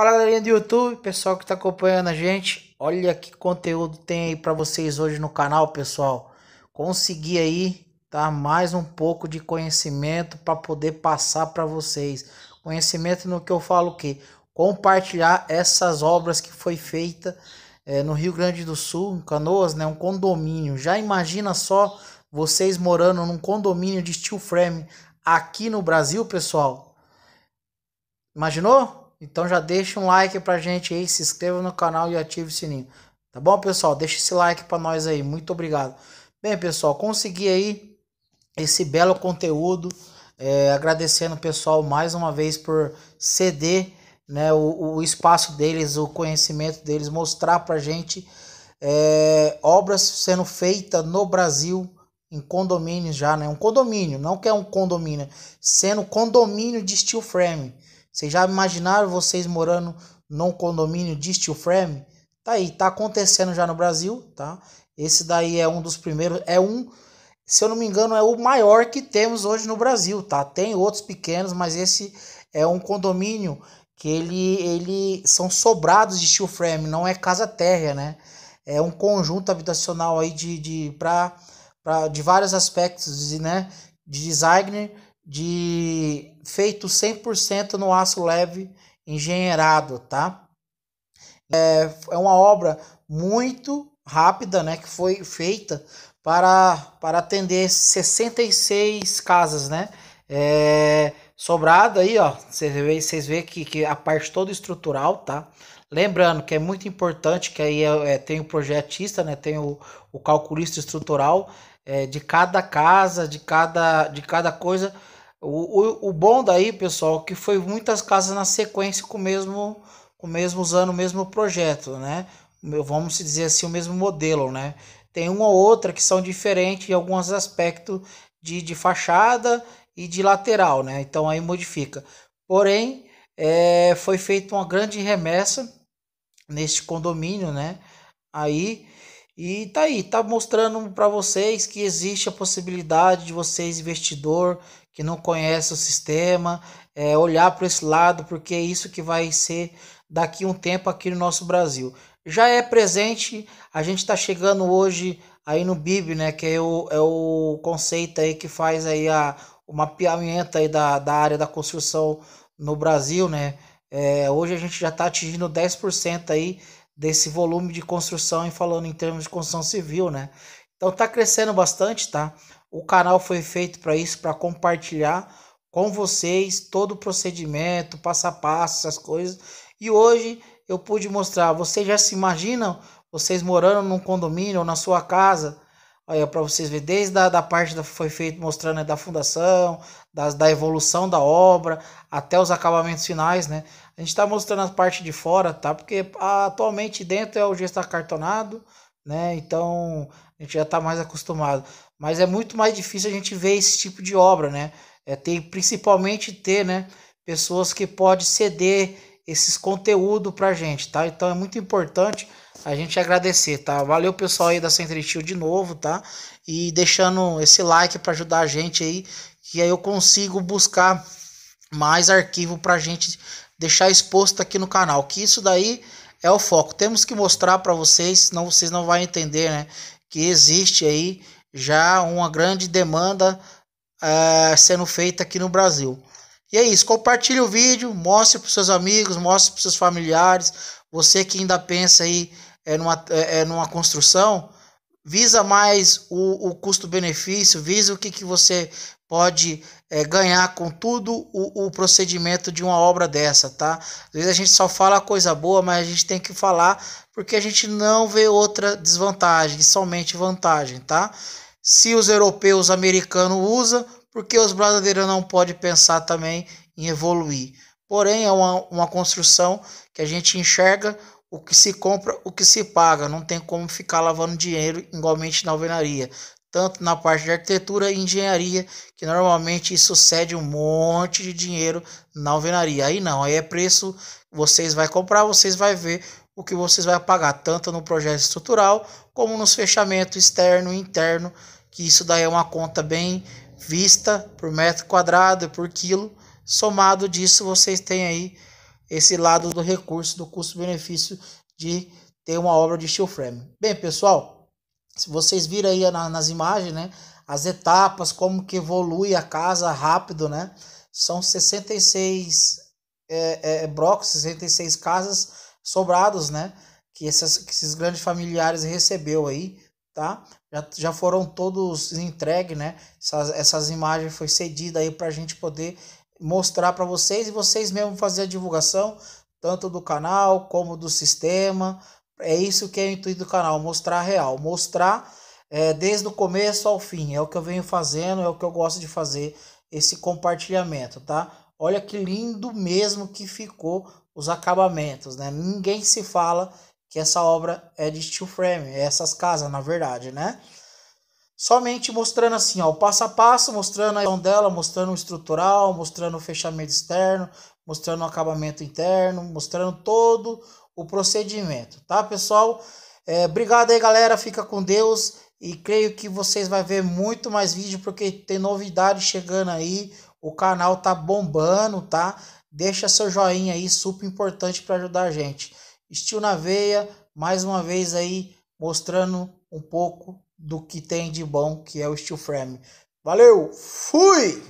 Fala galerinha do YouTube, pessoal que está acompanhando a gente. Olha que conteúdo tem aí para vocês hoje no canal, pessoal. Consegui aí tá mais um pouco de conhecimento para poder passar para vocês. Conhecimento no que eu falo que compartilhar essas obras que foi feita é, no Rio Grande do Sul, em Canoas, né, um condomínio. Já imagina só vocês morando num condomínio de steel frame aqui no Brasil, pessoal? Imaginou? Então já deixa um like pra gente aí, se inscreva no canal e ative o sininho. Tá bom, pessoal? Deixa esse like pra nós aí. Muito obrigado. Bem, pessoal, consegui aí esse belo conteúdo. É, agradecendo o pessoal mais uma vez por ceder né, o, o espaço deles, o conhecimento deles, mostrar pra gente é, obras sendo feitas no Brasil em condomínios já, né? Um condomínio, não que é um condomínio, sendo condomínio de steel frame. Vocês já imaginaram vocês morando num condomínio de steel frame? Tá aí, tá acontecendo já no Brasil, tá? Esse daí é um dos primeiros, é um, se eu não me engano, é o maior que temos hoje no Brasil, tá? Tem outros pequenos, mas esse é um condomínio que ele, ele são sobrados de steel frame, não é casa térrea, né? É um conjunto habitacional aí de, de, pra, pra, de vários aspectos, né? De designer de feito 100% no aço leve engenheirado, tá? É, é uma obra muito rápida, né, que foi feita para, para atender 66 casas, né? É, sobrado aí, ó, vocês vê, vocês vê que, que a parte toda estrutural, tá? Lembrando que é muito importante que aí é, é tem o projetista, né? Tem o, o calculista estrutural é, de cada casa, de cada, de cada coisa o, o, o bom daí, pessoal, que foi muitas casas na sequência com o mesmo, com o mesmo usando o mesmo projeto, né? Vamos dizer assim, o mesmo modelo, né? Tem uma ou outra que são diferentes em alguns aspectos de, de fachada e de lateral, né? Então aí modifica. Porém, é, foi feita uma grande remessa neste condomínio, né? Aí e tá aí, tá mostrando para vocês que existe a possibilidade de vocês investidor que não conhece o sistema, é, olhar para esse lado, porque é isso que vai ser daqui um tempo aqui no nosso Brasil. Já é presente, a gente está chegando hoje aí no BIB, né, que é o, é o conceito aí que faz aí a, o mapeamento aí da, da área da construção no Brasil, né, é, hoje a gente já está atingindo 10% aí desse volume de construção e falando em termos de construção civil, né? Então tá crescendo bastante, tá? O canal foi feito para isso, para compartilhar com vocês todo o procedimento, passo a passo, essas coisas. E hoje eu pude mostrar. Vocês já se imaginam vocês morando num condomínio ou na sua casa? Olha, para vocês verem, desde a da parte da, foi feito mostrando né, da fundação, das, da evolução da obra, até os acabamentos finais, né? A gente está mostrando a parte de fora, tá? Porque ah, atualmente dentro é o gesso acartonado, né? Então a gente já está mais acostumado. Mas é muito mais difícil a gente ver esse tipo de obra, né? É, tem principalmente ter, né? Pessoas que podem ceder esses conteúdos para a gente, tá? Então é muito importante a gente agradecer, tá? Valeu pessoal aí da Centristil de novo, tá? E deixando esse like para ajudar a gente aí, que aí eu consigo buscar mais arquivo para a gente deixar exposto aqui no canal, que isso daí é o foco. Temos que mostrar para vocês, senão vocês não vão entender, né? Que existe aí já uma grande demanda uh, sendo feita aqui no Brasil. E é isso, compartilhe o vídeo, mostre para seus amigos, mostre para seus familiares. Você que ainda pensa aí é numa, é, numa construção, visa mais o, o custo-benefício, visa o que, que você pode é, ganhar com tudo o, o, procedimento de uma obra dessa, tá? Às vezes a gente só fala coisa boa, mas a gente tem que falar porque a gente não vê outra desvantagem, somente vantagem, tá? Se os europeus, americanos usam, porque os brasileiros não podem pensar também em evoluir. Porém, é uma, uma construção que a gente enxerga o que se compra, o que se paga. Não tem como ficar lavando dinheiro igualmente na alvenaria tanto na parte de arquitetura e engenharia, que normalmente isso cede um monte de dinheiro na alvenaria. Aí não, aí é preço, vocês vai comprar, vocês vai ver o que vocês vai pagar, tanto no projeto estrutural como nos fechamentos externo e interno, que isso daí é uma conta bem vista por metro quadrado, e por quilo. Somado disso, vocês têm aí esse lado do recurso do custo-benefício de ter uma obra de steel frame. Bem, pessoal, se vocês viram aí nas imagens, né? As etapas, como que evolui a casa rápido, né? São 66 é, é, blocos, 66 casas sobrados, né? Que, essas, que esses grandes familiares recebeu aí, tá? Já, já foram todos entregues, né? Essas, essas imagens foi cedida aí para a gente poder mostrar para vocês e vocês mesmo fazer a divulgação tanto do canal como do sistema, é isso que é o intuito do canal, mostrar a real, mostrar é, desde o começo ao fim. É o que eu venho fazendo, é o que eu gosto de fazer, esse compartilhamento, tá? Olha que lindo mesmo que ficou os acabamentos, né? Ninguém se fala que essa obra é de steel frame, é essas casas, na verdade, né? Somente mostrando assim, ó, o passo a passo, mostrando a ação dela, mostrando o estrutural, mostrando o fechamento externo, mostrando o acabamento interno, mostrando todo o procedimento, tá, pessoal? É, obrigado aí, galera. Fica com Deus. E creio que vocês vão ver muito mais vídeo, porque tem novidade chegando aí. O canal tá bombando, tá? Deixa seu joinha aí, super importante para ajudar a gente. Estilo na veia, mais uma vez aí, mostrando um pouco do que tem de bom, que é o Steel Frame. Valeu, fui!